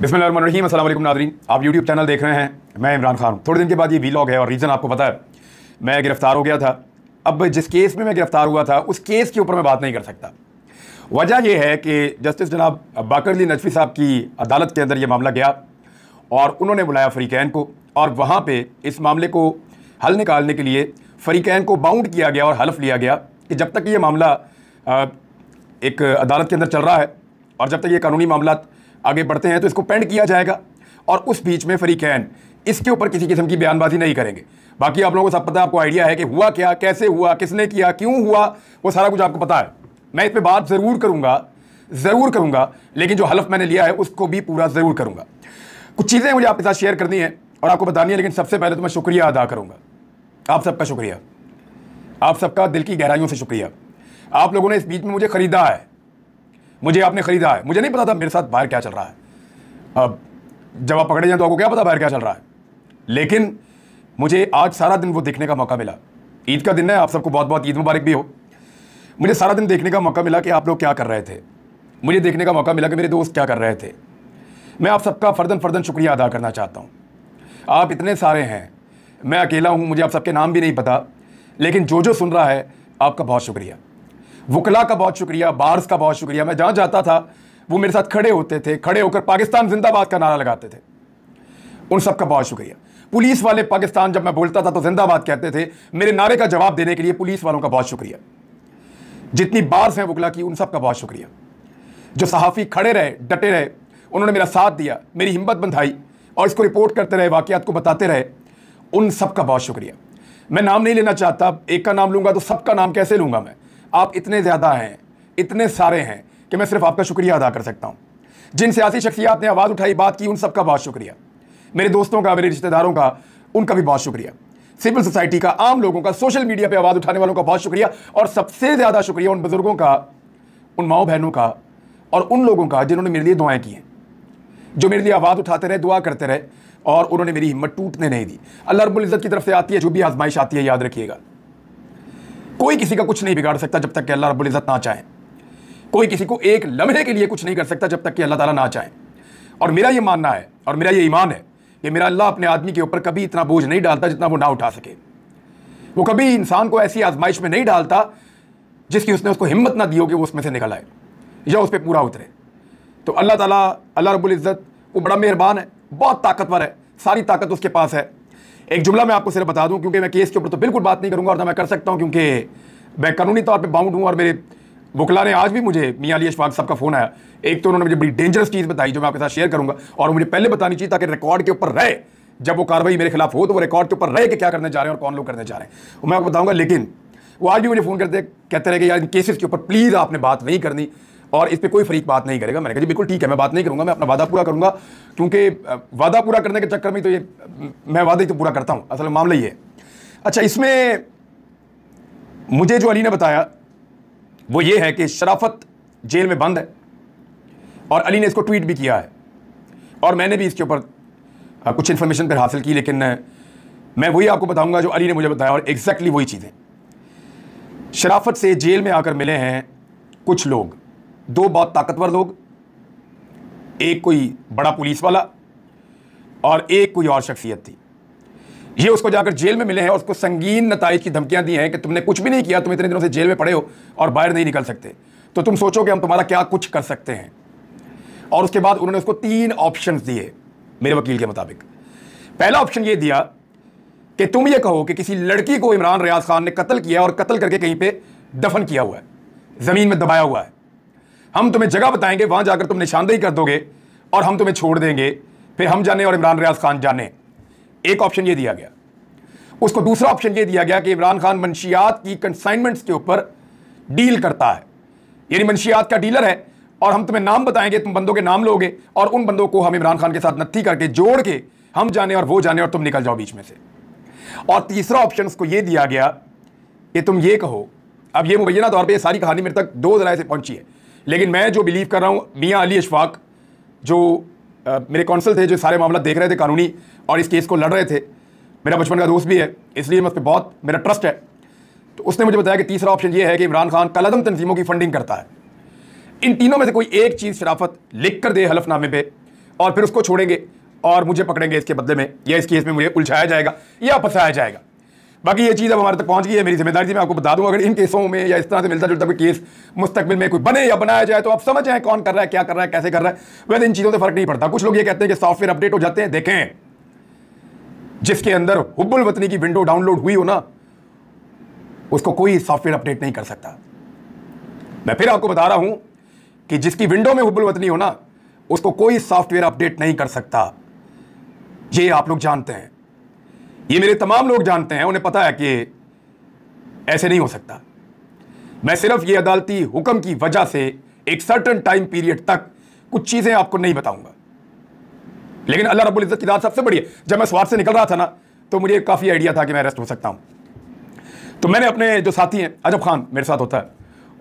बिस्मिल्लाम असल नादरीन आप YouTube channel देख रहे हैं मैं इमरान खान थोड़े दिन के बाद ये वीलॉग है और रीज़न आपको पता है मैं गिरफ़्तार हो गया था अब जिस केस में मैं गिरफ़्तार हुआ था उस केस के ऊपर मैं बात नहीं कर सकता वजह यह है कि जस्टिस जनाब बाकरली नजफी साहब की अदालत के अंदर ये मामला गया और उन्होंने बुलाया फ़रीकैन को और वहाँ पर इस मामले को हल निकालने के लिए फ़रीकैन को बाउंड किया गया और हलफ लिया गया कि जब तक ये मामला एक अदालत के अंदर चल रहा है और जब तक ये कानूनी मामला आगे बढ़ते हैं तो इसको पेंड किया जाएगा और उस बीच में फरीकैन इसके ऊपर किसी किस्म की बयानबाजी नहीं करेंगे बाकी आप लोगों को सब पता आपको आइडिया है कि हुआ क्या कैसे हुआ किसने किया क्यों हुआ वो सारा कुछ आपको पता है मैं इस पर बात ज़रूर करूँगा ज़रूर करूँगा लेकिन जो हलफ मैंने लिया है उसको भी पूरा ज़रूर करूँगा कुछ चीज़ें मुझे आपके साथ शेयर करनी है और आपको बतानी है लेकिन सबसे पहले तो मैं शुक्रिया अदा करूँगा आप सबका शुक्रिया आप सबका दिल की गहराइयों से शुक्रिया आप लोगों ने इस बीच में मुझे ख़रीदा है मुझे आपने ख़रीदा है मुझे नहीं पता था मेरे साथ बाहर क्या चल रहा है अब जब आप पकड़े जाए तो आपको क्या पता बाहर क्या चल रहा है लेकिन मुझे आज सारा दिन वो देखने का मौका मिला ईद का दिन है आप सबको बहुत बहुत ईद मुबारक भी हो मुझे सारा दिन देखने का मौका मिला कि आप लोग क्या कर रहे थे मुझे देखने का मौका मिला कि मेरे दोस्त क्या कर रहे थे मैं आप सबका फ़र्दन फ़र्दन शुक्रिया अदा करना चाहता हूँ आप इतने सारे हैं मैं अकेला हूँ मुझे आप सबके नाम भी नहीं पता लेकिन जो जो सुन रहा है आपका बहुत शुक्रिया वकला का बहुत शुक्रिया बार्स का बहुत शुक्रिया मैं जहाँ जाता था वो मेरे साथ खड़े होते थे खड़े होकर पाकिस्तान जिंदाबाद का नारा लगाते थे उन सबका बहुत शुक्रिया पुलिस वाले पाकिस्तान जब मैं बोलता था तो जिंदाबाद कहते थे मेरे नारे का जवाब देने के लिए पुलिस वालों का बहुत शुक्रिया जितनी बार्स हैं वकला की उन सब का बहुत शुक्रिया जो सहाफ़ी खड़े रहे डटे रहे उन्होंने मेरा साथ दिया मेरी हिम्मत बंधाई और इसको रिपोर्ट करते रहे वाक़ात को बताते रहे उन सब का बहुत शुक्रिया मैं नाम नहीं लेना चाहता एक का नाम लूँगा तो सबका नाम कैसे लूँगा मैं आप इतने ज़्यादा हैं इतने सारे हैं कि मैं सिर्फ आपका शुक्रिया अदा कर सकता हूँ जिन सियासी शख्सियात ने आवाज़ उठाई बात की उन सबका बहुत शुक्रिया मेरे दोस्तों का मेरे रिश्तेदारों का उनका भी बहुत शुक्रिया सिविल सोसाइटी का आम लोगों का सोशल मीडिया पे आवाज़ उठाने वालों का बहुत शुक्रिया और सबसे ज़्यादा शुक्रिया उन बुज़ुर्गों का उन माओ बहनों का और उन लोगों का जिन्होंने मेरे लिए दुआएं की हैं जो मेरे लिए आवाज़ उठाते रहे दुआ करते रहे और उन्होंने मेरी हिम्मत टूटने नहीं दी अल्लाह रबुल्ज़त की तरफ से आती है जो भी आजमाइश आती है याद रखिएगा कोई किसी का कुछ नहीं बिगाड़ सकता जब तक कि अल्लाह रबुल्ज़त ना चाहे कोई किसी को एक लम्हे के लिए कुछ नहीं कर सकता जब तक कि अल्लाह ताला ना चाहे और मेरा ये मानना है और मेरा ये ईमान है कि मेरा अल्लाह अपने आदमी के ऊपर कभी इतना बोझ नहीं डालता जितना वो ना उठा सके वो कभी इंसान को ऐसी आजमाइश में नहीं डालता जिसकी उसने उसको हिम्मत ना दी हो कि वो उसमें से निकल आए या उस पर पूरा उतरे तो अल्लाह ताला अल्लाह रब्बुल इज़्ज़त वो बड़ा मेहरबान है बहुत ताकतवर है सारी ताकत उसके पास है एक जुमला मैं आपको सिर्फ बता दूं क्योंकि मैं केस के ऊपर तो बिल्कुल बात नहीं करूंगा और ना मैं कर सकता हूं क्योंकि मैं कानूनी तौर पर बाउंड हूं और मेरे बुकला ने आज भी मुझे मियाँ अली अशफाक साहब का फ़ोन आया एक तो उन्होंने मुझे बड़ी डेंजरस चीज़ बताई जो मैं आपके साथ शेयर करूँगा और मुझे पहले बतानी चाहिए ताकि रिकॉर्ड के ऊपर रहे जब वो कार्रवाई मेरे खिलाफ हो तो वो रिकॉर्ड के ऊपर रहे कि क्या करने जा रहे हैं और कौन लोग करने जा रहे हैं मैं आपको बताऊँगा लेकिन वो आज भी मुझे फ़ोन करते कहते रहे कि यार इन केसेस के ऊपर प्लीज़ आपने बात नहीं करनी और इस पर कोई फरीक बात नहीं करेगा मैंने कहा जी बिल्कुल ठीक है मैं बात नहीं करूँगा मैं अपना वादा पूरा करूँगा क्योंकि वादा पूरा करने के चक्कर में तो ये मैं वादा ही तो पूरा करता हूँ असल मामला ही है अच्छा इसमें मुझे जो अली ने बताया वो ये है कि शराफत जेल में बंद है और अली ने इसको ट्वीट भी किया है और मैंने भी इसके ऊपर कुछ इन्फॉर्मेशन फिर हासिल की लेकिन मैं वही आपको बताऊंगा जो अली ने मुझे बताया और एग्जैक्टली वही चीज़ें शराफत से जेल में आकर मिले हैं कुछ लोग दो बहुत ताकतवर लोग एक कोई बड़ा पुलिस वाला और एक कोई और शख्सियत थी ये उसको जाकर जेल में मिले हैं और उसको संगीन नतज की धमकियां दी हैं कि तुमने कुछ भी नहीं किया तुम इतने दिनों से जेल में पड़े हो और बाहर नहीं निकल सकते तो तुम सोचो कि हम तुम्हारा क्या कुछ कर सकते हैं और उसके बाद उन्होंने उसको तीन ऑप्शन दिए मेरे वकील के मुताबिक पहला ऑप्शन ये दिया कि तुम ये कहो कि किसी लड़की को इमरान रियाज खान ने कत्ल किया और कत्ल करके कहीं पर दफन किया हुआ है ज़मीन में दबाया हुआ है हम तुम्हें जगह बताएंगे वहां जाकर तुम निशानदेही कर दोगे और हम तुम्हें छोड़ देंगे फिर हम जाने और इमरान रियाज खान जाने एक ऑप्शन ये दिया गया उसको दूसरा ऑप्शन ये दिया गया कि इमरान खान मंशियात की कंसाइनमेंट्स के ऊपर डील करता है यानी मंशियात का डीलर है और हम तुम्हें नाम बताएंगे तुम बंदों के नाम लोगे और उन बंदों को हम इमरान खान के साथ नत्थी करके जोड़ के हम जाने और वो जाने और तुम निकल जाओ बीच में से और तीसरा ऑप्शन उसको ये दिया गया कि तुम ये कहो अब ये मुबैना तौर पर सारी कहानी मेरे तक दो जराए से पहुंची है लेकिन मैं जो बिलीव कर रहा हूँ मियाँ अली अशफाक जो आ, मेरे कौंसल थे जो सारे मामला देख रहे थे कानूनी और इस केस को लड़ रहे थे मेरा बचपन का दोस्त भी है इसलिए मैं उस पर बहुत मेरा ट्रस्ट है तो उसने मुझे बताया कि तीसरा ऑप्शन ये है कि इमरान खान कलदम तनजीमों की फंडिंग करता है इन तीनों में से कोई एक चीज़ शराफत लिख कर दे हलफनामे पे और फिर उसको छोड़ेंगे और मुझे पकड़ेंगे इसके बदले में या इस केस में मुझे उलझाया जाएगा या फंसाया जाएगा बाकी ये चीज़ अब हमारे तक पहुंच गई है मेरी जिम्मेदारी मैं आपको बता दूं अगर इन केसों में या इस तरह से मिलता जुलता कोई केस मुस्तकबिल में कोई बने या बनाया जाए तो आप समझ जाए कौन कर रहा है क्या कर रहा है कैसे कर रहा है वैसे इन चीज़ों से फर्क नहीं पड़ता कुछ लोग ये कहते हैं कि सॉफ्टवेयर अपडेट हो जाते हैं देखें जिसके अंदर हुबुल वतनी की विंडो डाउनलोड हुई हो ना उसको कोई सॉफ्टवेयर अपडेट नहीं कर सकता मैं फिर आपको बता रहा हूं कि जिसकी विंडो में हुबुल वतनी हो ना उसको कोई सॉफ्टवेयर अपडेट नहीं कर सकता ये आप लोग जानते हैं ये मेरे तमाम लोग जानते हैं उन्हें पता है कि ऐसे नहीं हो सकता मैं सिर्फ ये अदालती हुक्म की वजह से एक सर्टन टाइम पीरियड तक कुछ चीज़ें आपको नहीं बताऊंगा लेकिन अल्लाह रब्बुल इज़्ज़त की दाद सबसे बड़ी है जब मैं स्वाद से निकल रहा था ना तो मुझे काफ़ी आइडिया था कि मैं अरेस्ट हो सकता हूं तो मैंने अपने जो साथी हैं अजब खान मेरे साथ होता है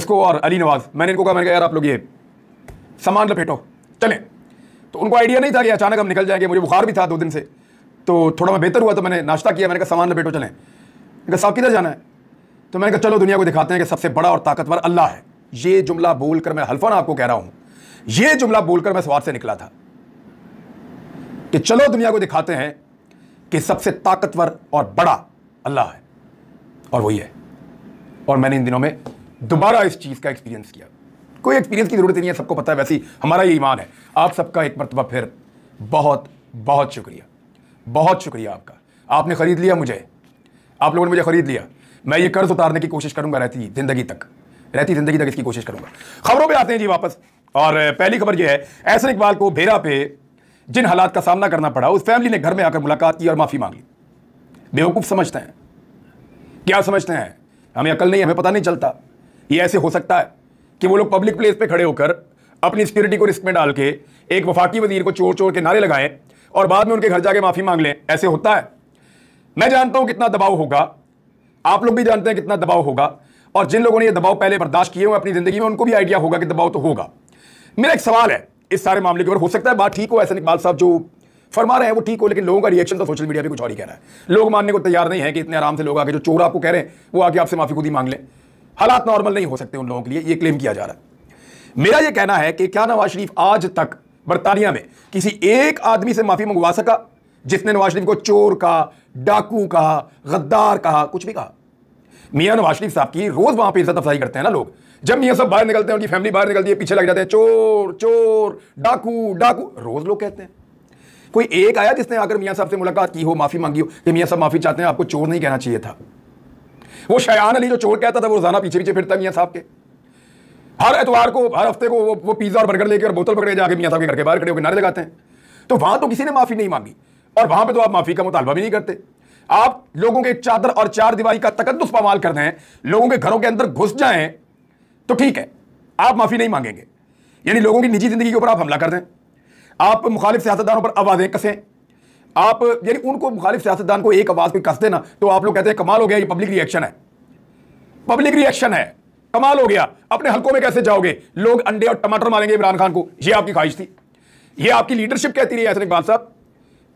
उसको और अली नवाज़ मैंने इनको कहा मैंने कहा यार आप लोग ये सामान लपेटो चले तो उनको आइडिया नहीं था कि अचानक हम निकल जाएंगे मुझे बुखार भी था दो दिन से तो थोड़ा मैं बेहतर हुआ तो मैंने नाश्ता किया मैंने कहा सामान लपेटो चले मैंने कहा साहब किधर जाना है तो मैंने कहा चलो दुनिया को दिखाते हैं कि सबसे बड़ा और ताकतवर अल्लाह है ये जुमला बोलकर मैं हल्फन आपको कह रहा हूं ये जुमला बोलकर मैं सवार से निकला था कि चलो दुनिया को दिखाते हैं कि सबसे ताकतवर और बड़ा अल्लाह है और वही है और मैंने इन दिनों में दोबारा इस चीज़ का एक्सपीरियंस किया कोई एक्सपीरियंस की ज़रूरत नहीं है सबको पता है वैसी हमारा ये ईमान है आप सबका एक मरतबा फिर बहुत बहुत शुक्रिया बहुत शुक्रिया आपका आपने ख़रीद लिया मुझे आप लोगों ने मुझे ख़रीद लिया मैं ये कर्ज उतारने की कोशिश करूंगा रहती ज़िंदगी तक रहती ज़िंदगी तक इसकी कोशिश करूंगा खबरों पे आते हैं जी वापस और पहली खबर ये है ऐसा इकबाल को भेरा पे जिन हालात का सामना करना पड़ा उस फैमिली ने घर में आकर मुलाकात की और माफ़ी मांग ली बेवकूफ़ समझते हैं क्या समझते हैं हमें अकल नहीं हमें पता नहीं चलता ये ऐसे हो सकता है कि वो लोग पब्लिक प्लेस पर खड़े होकर अपनी सिक्योरिटी को रिस्क में डाल के एक वफाकी वजीर को चोर चोर के नारे लगाएं और बाद में उनके घर जाके माफ़ी मांग लें ऐसे होता है मैं जानता हूं कितना दबाव होगा आप लोग भी जानते हैं कितना दबाव होगा और जिन लोगों ने यह दबाव पहले बर्दाश्त किए हुए अपनी ज़िंदगी में उनको भी आइडिया होगा कि दबाव तो होगा मेरा एक सवाल है इस सारे मामले के ऊपर हो सकता है बात ठीक हो ऐसा इकबाल साहब जो फरमा रहे हैं वो ठीक हो लेकिन लोगों का रिएक्शन तो सोशल मीडिया पर कुछ और ही कह रहा है लोग मानने को तैयार नहीं है कि इतने आराम से लोग आगे जो चोर आपको कह रहे हैं वो आगे आपसे माफ़ी खुद ही मांग लें हालात नॉर्मल नहीं हो सकते उन लोगों के लिए ये क्लेम किया जा रहा है मेरा ये कहना है कि क्या नवाज शरीफ आज तक बरतानिया में किसी एक आदमी से माफ़ी मंगवा सका जिसने नवाज शरीफ को चोर कहा डाकू कहा गद्दार कहा कुछ भी कहा मियाँ नवाज शरीफ साहब की रोज़ वहां पर इज्जत अफजाई करते हैं ना लोग जब मियाँ साहब बाहर निकलते हैं उनकी फैमिली बाहर निकलती है पीछे लग जाते हैं चोर चोर डाकू डाकू रोज़ लोग कहते हैं कोई एक आया जिसने आकर मियाँ साहब से मुलाकात की हो माफ़ी मांगी हो कि मियाँ साहब माफ़ी चाहते हैं आपको चोर नहीं कहना चाहिए था वो शयान अली जो चोर कहता था वो रोज़ाना पीछे पीछे फिरता मियाँ साहब के हर एतवार को हर हफ्ते को वो, वो पिज्ज़ा और बर्गर लेकर बोतल पकड़े जाकर मियाँ साहब के घर के बाहर खड़े होकर नारे लगाते हैं तो वहाँ तो किसी ने माफ़ी नहीं मांगी और वहाँ पर तो आप माफ़ी का मुतालबा भी नहीं करते आप लोगों के चादर और चार दीवारी का तकदस पमाल कर दें लोगों के घरों के अंदर घुस जाएं तो ठीक है आप माफ़ी नहीं मांगेंगे यानी लोगों की निजी ज़िंदगी के ऊपर आप हमला कर दें आप मुखालिफ सियासतदानों पर आवाज़ें कसें आप यानी उनको मुखालिफ सियासतदान को एक आवाज़ पर कस देना तो आप लोग कहते हैं कमाल हो गया ये पब्लिक रिएक्शन है पब्लिक रिएक्शन है कमाल हो गया अपने हल्कों में कैसे जाओगे लोग अंडे और टमाटर मारेंगे इमरान खान को यह आपकी ख्वाहिश थी यह आपकी लीडरशिप कहती रही है इकबाल साहब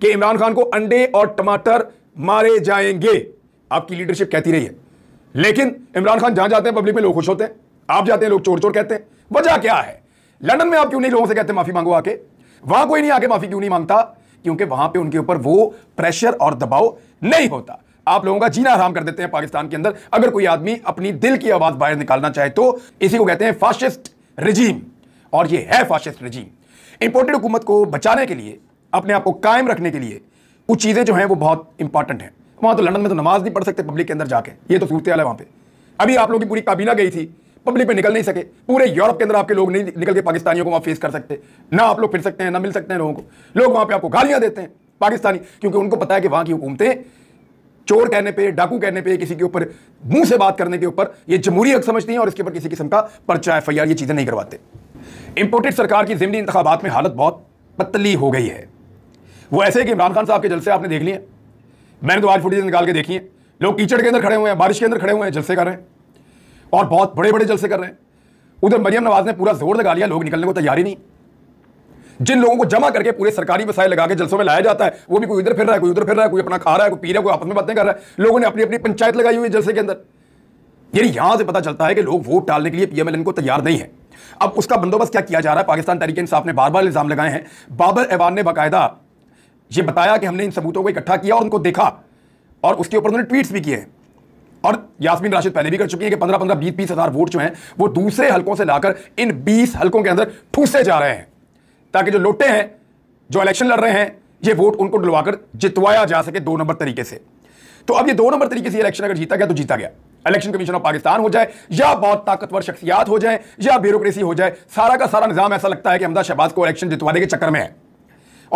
कि इमरान खान को अंडे और टमाटर मारे जाएंगे आपकी लीडरशिप कहती रही है लेकिन इमरान खान जहां जाते हैं पब्लिक में लोग खुश होते हैं आप जाते हैं लोग चोर चोर कहते हैं वजह क्या है लंदन में आप क्यों नहीं लोगों से कहते माफी मांगो आके वहां कोई नहीं आके माफी क्यों नहीं मांगता क्योंकि वहां पे उनके ऊपर वो प्रेशर और दबाव नहीं होता आप लोगों का जीना आराम कर देते हैं पाकिस्तान के अंदर अगर कोई आदमी अपनी दिल की आवाज बाहर निकालना चाहे तो इसी को कहते हैं फाशिस्ट रजीम और ये है फाशिस्ट रजीम इंपोर्टेड हुकूमत को बचाने के लिए अपने आप को कायम रखने के लिए कुछ चीज़ें जो हैं वो बहुत इंपॉर्टेंट हैं वहाँ तो लंदन में तो नमाज नहीं पढ़ सकते पब्लिक के अंदर जाके ये तो सूरत है वहाँ पे अभी आप लोगों की पूरी काबीना गई थी पब्लिक में निकल नहीं सके पूरे यूरोप के अंदर आपके लोग नहीं निकल के पाकिस्तानियों को वहाँ फेस कर सकते ना आप लोग फिर सकते हैं ना मिल सकते हैं लोगों को लोग वहाँ पे आपको गालियाँ देते हैं पाकिस्तानी क्योंकि उनको पता है कि वहाँ की हुकूमतें चोर कहने पे डाकू कहने पे किसी के ऊपर मुंह से बात करने के ऊपर ये जमहूरी हक समझती हैं और इसके ऊपर किसी किस्म का पर्चा एफ ये चीज़ें नहीं करवाते इंपोर्टेड सरकार की ज़िमनी इंतबात में हालत बहुत पतली हो गई है वो ऐसे कि इमरान खान साहब के जलसे आपने देख लिए मैंने तो आज फुटेज निकाल के देखी है लोग कीचड़ के अंदर खड़े हुए हैं बारिश के अंदर खड़े हुए हैं जलसे कर रहे हैं और बहुत बड़े बड़े जलसे कर रहे हैं उधर मरियम नवाज ने पूरा जोर लगा लिया लोग निकलने को तैयार ही नहीं जिन लोगों को जमा करके पूरे सरकारी वसाई लगा के जलसों में लाया जाता है वो भी कोई उधर फिर रहा है कोई उधर फिर रहा है कोई अपना खा रहा है कोई पी रहा है कोई आपस में बातें कर रहा है लोगों ने अपनी अपनी पंचायत लगाई हुई है जलसे के अंदर यानी यहां से पता चलता है कि लोग वोट डालने के लिए पीएमएल को तैयार नहीं है अब उसका बंदोबस्त क्या किया जा रहा है पाकिस्तान तरीके इंसाफ ने बार बार इल्जाम लगाए हैं बाबर एवान ने बाकायदा यह बताया कि हमने इन सबूतों को इकट्ठा किया और उनको देखा और उसके ऊपर उन्होंने ट्वीट्स भी किए हैं और यासमीन राशिद पहले भी कर चुकी है कि पंद्रह पंद्रह बीस बीस हज़ार वोट जो हैं वो दूसरे हलकों से लाकर इन बीस हलकों के अंदर ठूसे जा रहे हैं ताकि जो लोटे हैं जो इलेक्शन लड़ रहे हैं ये वोट उनको डलवाकर जितवाया जा सके दो नंबर तरीके से तो अब ये दो नंबर तरीके से इलेक्शन अगर जीता गया तो जीता गया इलेक्शन कमीशन ऑफ पाकिस्तान हो जाए या बहुत ताकतवर शख्सियात हो जाए या ब्यूरोक्रेसी हो जाए सारा का सारा निजाम ऐसा लगता है कि हमदा शहबाज को इलेक्शन जितवाने के चक्कर में है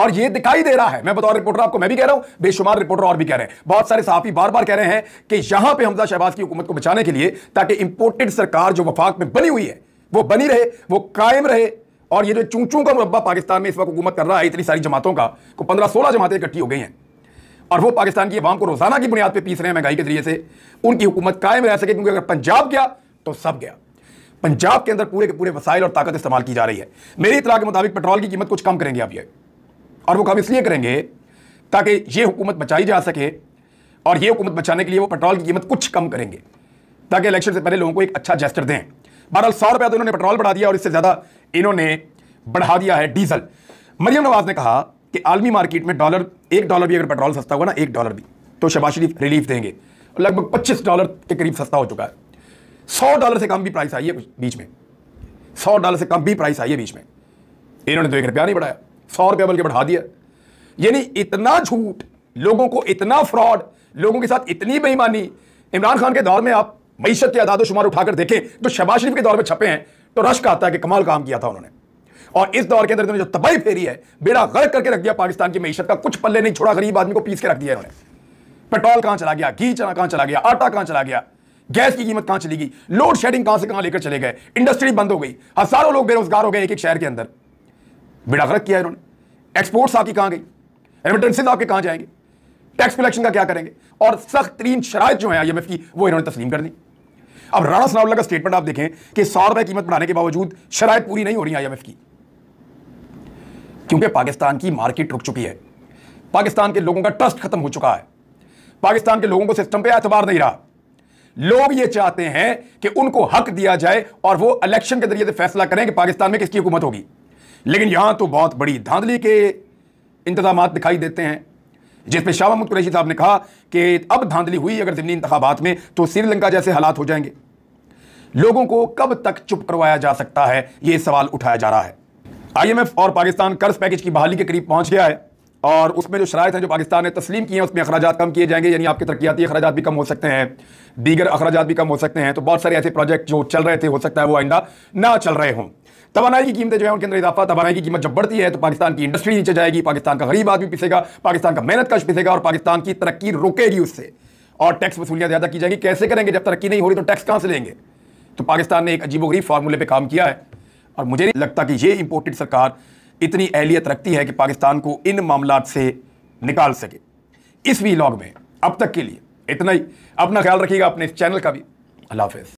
और ये दिखाई दे रहा है मैं बतौर रिपोर्टर आपको मैं भी कह रहा हूं बेशुमार रिपोर्टर और भी कह रहे हैं बहुत सारे साफी बार बार कह रहे हैं कि यहां पे हमजा शहबाज की हुकूमत को बचाने के लिए ताकि इंपोर्टेड सरकार जो वफाक में बनी हुई है वो बनी रहे वो कायम रहे और ये जो चूचू का मुरबा पाकिस्तान में इस वक्त हुकूमत कर रहा है इतनी सारी जमातों का को पंद्रह सोलह जमातें इकट्ठी हो गई हैं और वो पाकिस्तान की अवाम को रोजाना की बुनियाद पर पीस रहे हैं महंगाई के जरिए से उनकी हुकूमत कायम रह सके क्योंकि अगर पंजाब गया तो सब गया पंजाब के अंदर पूरे के पूरे वसाइल और ताकत इस्तेमाल की जा रही है मेरी इतला के मुताबिक पेट्रोल की कीमत कुछ कम करेंगे आप ये और वो कम इसलिए करेंगे ताकि ये हुकूमत बचाई जा सके और ये हुकूमत बचाने के लिए वो पेट्रोल की कीमत कुछ कम करेंगे ताकि इलेक्शन से पहले लोगों को एक अच्छा जेस्टर दें बहरहाल सौ रुपया तो उन्होंने पेट्रोल बढ़ा दिया और इससे ज़्यादा इन्होंने बढ़ा दिया है डीजल मरियम नवाज ने कहा कि आलमी मार्केट में डॉलर एक डॉलर भी अगर पेट्रोल सस्ता हुआ ना एक डॉलर भी तो शबाज शरीफ रिलीफ देंगे लगभग पच्चीस डॉलर के करीब सस्ता हो चुका है सौ डॉलर से कम भी प्राइस आई है बीच में सौ डॉलर से कम भी प्राइस आई है बीच में इन्होंने तो एक रुपया नहीं बढ़ाया सौ रुपया बल्कि बढ़ा दिया यानी इतना झूठ लोगों को इतना फ्रॉड लोगों के साथ इतनी बेईमानी इमरान खान के दौर में आप मीशत के आदाद शुमार उठाकर देखें जो तो शबाज शरीफ के दौर में छपे हैं तो रश का आता है कि कमाल काम किया था उन्होंने और इस दौर के अंदर जो तबाही फेरी है बेड़ा गर्क करके रख दिया पाकिस्तान की मीशत का कुछ पल्ले नहीं छोड़ा गरीब आदमी को पीस के रख दिया इन्होंने पेट्रोल कहाँ चला गया घी चला कहाँ चला गया आटा कहाँ चला गया गैस की कीमत कहाँ चली गई लोड शेडिंग कहाँ से कहाँ लेकर चले गए इंडस्ट्री बंद हो गई हजारों लोग बेरोजगार हो गए एक एक शहर के अंदर बेड़ा गर्क किया इन्होंने एक्सपोर्ट्स आपकी कहाँ गई रेमिटेंसेज आपके कहाँ जाएंगे टैक्स कलेक्शन का क्या करेंगे और सख्त तरीन शराय जो है आई की वो इन्होंने तस्लीम कर दी अब राणा सनावला का स्टेटमेंट आप देखें कि सौ रुपए कीमत बढ़ाने के बावजूद शराय पूरी नहीं हो रही आईएमएफ की क्योंकि पाकिस्तान की मार्केट रुक चुकी है पाकिस्तान के लोगों का ट्रस्ट खत्म हो चुका है पाकिस्तान के लोगों को सिस्टम पर एतबार नहीं रहा लोग ये चाहते हैं कि उनको हक दिया जाए और वो इलेक्शन के जरिए फैसला करें कि पाकिस्तान में किसकी हुकूमत होगी लेकिन यहां तो बहुत बड़ी धांधली के इंतजाम दिखाई देते हैं जिसमें शाह महमूद कुरैशी साहब ने कहा कि अब धांधली हुई अगर जिमनी इंतबात में तो श्रीलंका जैसे हालात हो जाएंगे लोगों को कब तक चुप करवाया जा सकता है यह सवाल उठाया जा रहा है आईएमएफ और पाकिस्तान कर्ज पैकेज की बहाली के करीब पहुंच गया है और उसमें जो शराय हैं जो पाकिस्तान ने तस्लीम की है उसमें अखराज कम किए जाएंगे यानी आपके तरक्याती अखराज भी कम हो सकते हैं दीगर अखराज भी कम हो सकते हैं तो बहुत सारे ऐसे प्रोजेक्ट जो चल रहे थे हो सकता है वो आइंदा ना चल रहे हों तबानाई की कीमतें जो है उनके अंदर इजाफा तबानाई की कीमत जब बढ़ती है तो पाकिस्तान की इंडस्ट्री नीचे जाएगी पाकिस्तान का गरीब आदमी पिसेगा पाकिस्तान का मेहनत कश पिसेगा और पाकिस्तान की तरक्की रुकेगी उससे और टैक्स वसूलियाँ ज़्यादा की जाएगी कैसे करेंगे जब तरक्की नहीं हो रही तो टैक्स कहाँ से लेंगे तो पाकिस्तान ने एक अजीबोगरीब फार्मूले पे काम किया है और मुझे नहीं लगता कि ये इम्पोर्टेड सरकार इतनी अहलियत रखती है कि पाकिस्तान को इन मामला से निकाल सके इस वी लॉग में अब तक के लिए इतना ही अपना ख्याल रखिएगा अपने इस चैनल का भी अल्लाह हाफिज़